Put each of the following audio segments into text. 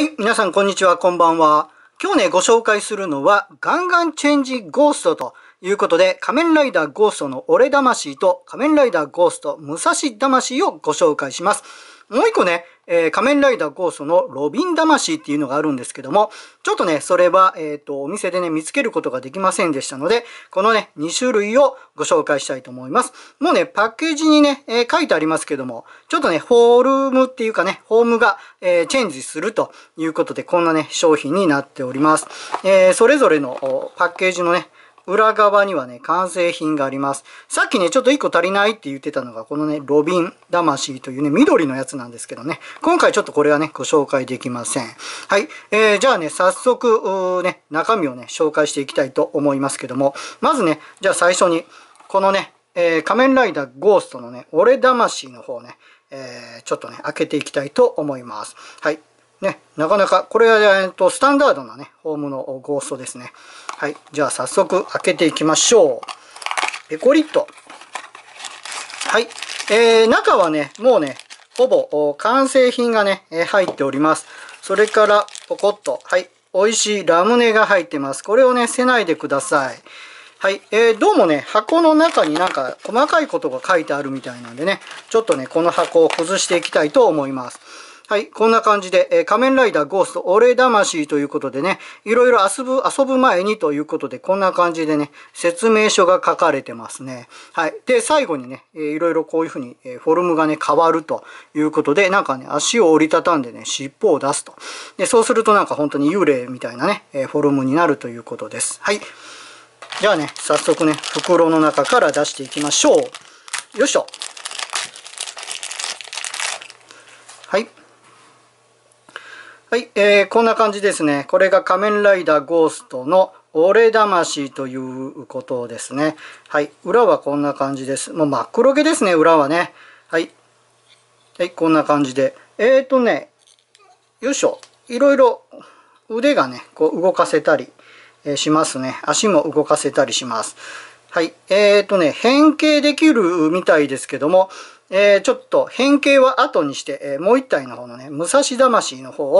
はい、皆さんこんにちは、こんばんは。今日ね、ご紹介するのは、ガンガンチェンジゴーストということで、仮面ライダーゴーストの俺魂と仮面ライダーゴースト武蔵魂をご紹介します。もう一個ね、えー、仮面ライダーゴーストのロビン魂っていうのがあるんですけども、ちょっとね、それは、えっ、ー、と、お店でね、見つけることができませんでしたので、このね、2種類をご紹介したいと思います。もうね、パッケージにね、えー、書いてありますけども、ちょっとね、フォールムっていうかね、フォームが、えチェンジするということで、こんなね、商品になっております。えそれぞれのパッケージのね、裏側にはね、完成品があります。さっきね、ちょっと1個足りないって言ってたのが、このね、ロビン魂というね、緑のやつなんですけどね、今回ちょっとこれはね、ご紹介できません。はい。えー、じゃあね、早速、ね、中身をね、紹介していきたいと思いますけども、まずね、じゃあ最初に、このね、えー、仮面ライダーゴーストのね、俺魂の方ね、えー、ちょっとね、開けていきたいと思います。はい。ね、なかなか、これは、えっとスタンダードなね、ホームのゴーストですね。はい、じゃあ早速開けていきましょう。ペコリッと。はい、えー、中はね、もうね、ほぼ完成品がね、え入っております。それから、ポコッと、はい、美味しいラムネが入ってます。これをね、せないでください。はい、えー、どうもね、箱の中になんか細かいことが書いてあるみたいなんでね、ちょっとね、この箱を崩していきたいと思います。はい、こんな感じで、え仮面ライダーゴースト、俺魂ということでね、いろいろ遊ぶ、遊ぶ前にということで、こんな感じでね、説明書が書かれてますね。はい。で、最後にね、えー、いろいろこういうふうに、えフォルムがね、変わるということで、なんかね、足を折りたたんでね、尻尾を出すと。で、そうするとなんか本当に幽霊みたいなね、えフォルムになるということです。はい。じゃあね、早速ね、袋の中から出していきましょう。よいしょ。はい。はい、えー、こんな感じですね。これが仮面ライダーゴーストの俺魂ということですね。はい、裏はこんな感じです。もう真っ黒毛ですね、裏はね。はい。はい、こんな感じで。えーとね、よいしょ。いろいろ腕がね、こう動かせたり、えしますね。足も動かせたりします。はい。えーとね、変形できるみたいですけども、えー、ちょっと変形は後にして、えー、もう一体の方のね、武蔵魂の方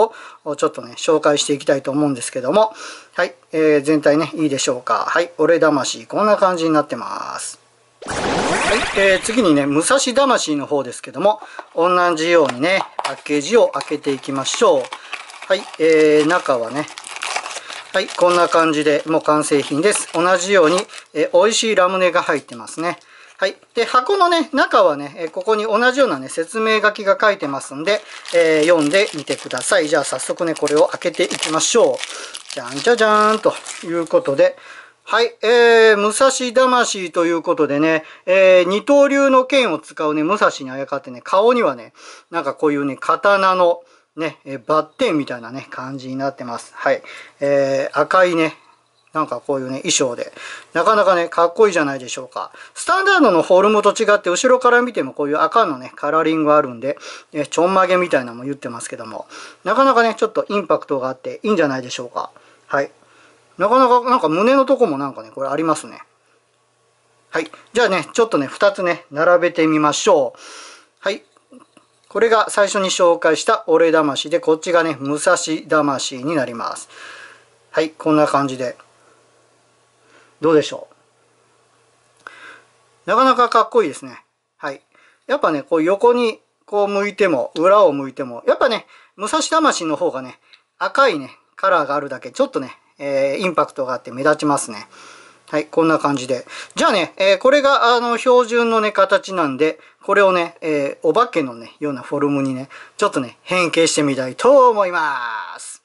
をちょっとね、紹介していきたいと思うんですけども、はい、えー、全体ね、いいでしょうか。はい、俺魂、こんな感じになってます。はい、えー、次にね、武蔵魂の方ですけども、同じようにね、パッケージを開けていきましょう。はい、えー、中はね、はい、こんな感じでもう完成品です。同じように、えー、美味しいラムネが入ってますね。はい。で、箱のね、中はね、ここに同じようなね、説明書きが書いてますんで、えー、読んでみてください。じゃあ早速ね、これを開けていきましょう。じゃんじゃじゃーんということで、はい、えー、武蔵魂ということでね、えー、二刀流の剣を使うね、武蔵にあやかってね、顔にはね、なんかこういうね、刀の、ね、バッテンみたいなね、感じになってます。はい。えー、赤いね、なんかこういうね、衣装で。なかなかね、かっこいいじゃないでしょうか。スタンダードのフォルムと違って、後ろから見てもこういう赤のね、カラーリングあるんで、えちょんまげみたいなのも言ってますけども、なかなかね、ちょっとインパクトがあっていいんじゃないでしょうか。はい。なかなか、なんか胸のとこもなんかね、これありますね。はい。じゃあね、ちょっとね、2つね、並べてみましょう。はい。これが最初に紹介した俺魂で、こっちがね、武蔵魂になります。はい、こんな感じで。どうでしょうなかなかかっこいいですね。はい。やっぱね、こう横にこう向いても、裏を向いても、やっぱね、武蔵魂の方がね、赤いね、カラーがあるだけ、ちょっとね、えー、インパクトがあって目立ちますね。はい、こんな感じで。じゃあね、えー、これが、あの、標準のね、形なんで、これをね、えー、お化けのね、ようなフォルムにね、ちょっとね、変形してみたいと思います。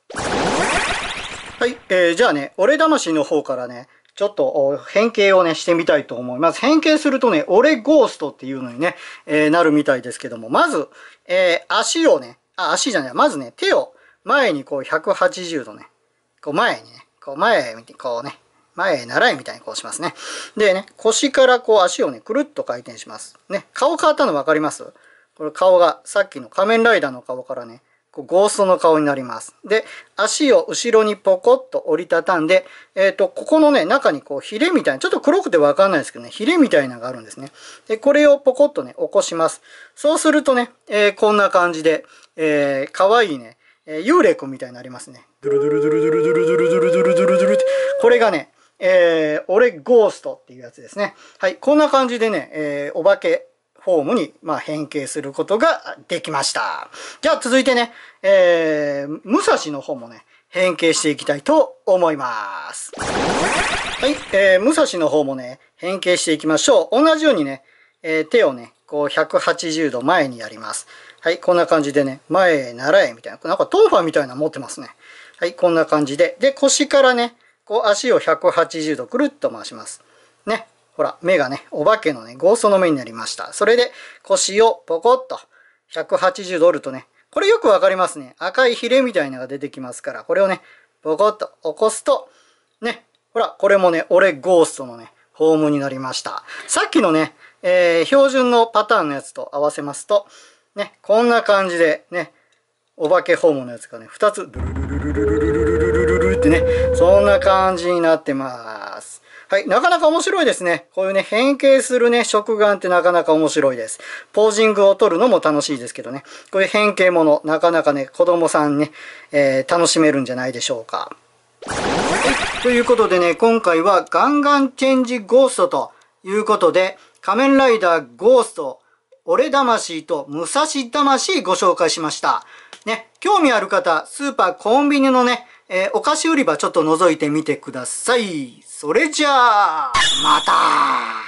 はい、えー、じゃあね、俺魂の方からね、ちょっと変形をね、してみたいと思います。変形するとね、俺ゴーストっていうのにね、えー、なるみたいですけども、まず、えー、足をね、あ、足じゃない、まずね、手を前にこう180度ね、こう前にね、こう前見て、こうね、前へ習いみたいにこうしますね。でね、腰からこう足をね、くるっと回転します。ね、顔変わったの分かりますこれ顔がさっきの仮面ライダーの顔からね、ゴーストの顔になります。で、足を後ろにポコッと折りたたんで、えっ、ー、と、ここのね、中にこう、ヒレみたいな、ちょっと黒くてわかんないですけどね、ヒレみたいなのがあるんですね。で、これをポコッとね、起こします。そうするとね、えー、こんな感じで、えー、かわいいね、えー、幽霊くんみたいになりますね。ドゥルドゥルドゥルドゥルドゥルドゥルドゥルドゥルドゥルドゥルって、これがね、えー、俺ゴーストっていうやつですね。はい、こんな感じでね、えー、お化けフォームに、まあ、変形することができました。じゃあ続いてね、えー、武蔵の方もね、変形していきたいと思います。はい、えー、武蔵の方もね、変形していきましょう。同じようにね、えー、手をね、こう180度前にやります。はい、こんな感じでね、前へ習えみたいな、なんかトーファーみたいなの持ってますね。はい、こんな感じで。で、腰からね、こう足を180度くるっと回します。ね。ほら、目がね、お化けのね、ゴーストの目になりました。それで、腰をポコッと、180ドルとね、これよくわかりますね。赤いヒレみたいなのが出てきますから、これをね、ポコッと起こすと、ね、ほら、これもね、俺ゴーストのね、ホームになりました。さっきのね、えー、標準のパターンのやつと合わせますと、ね、こんな感じで、ね、お化けホームのやつがね、2つ、ドゥルルルルルルルルルルルってね、そんな感じになってます。はい、なかなか面白いですね。こういうね、変形するね、食玩ってなかなか面白いです。ポージングを取るのも楽しいですけどね。こういう変形もの、なかなかね、子供さんね、えー、楽しめるんじゃないでしょうか。ということでね、今回はガンガンチェンジゴーストということで、仮面ライダーゴースト、俺魂と武蔵魂ご紹介しました。ね、興味ある方、スーパーコンビニのね、えー、お菓子売り場ちょっと覗いてみてください。それじゃあ、また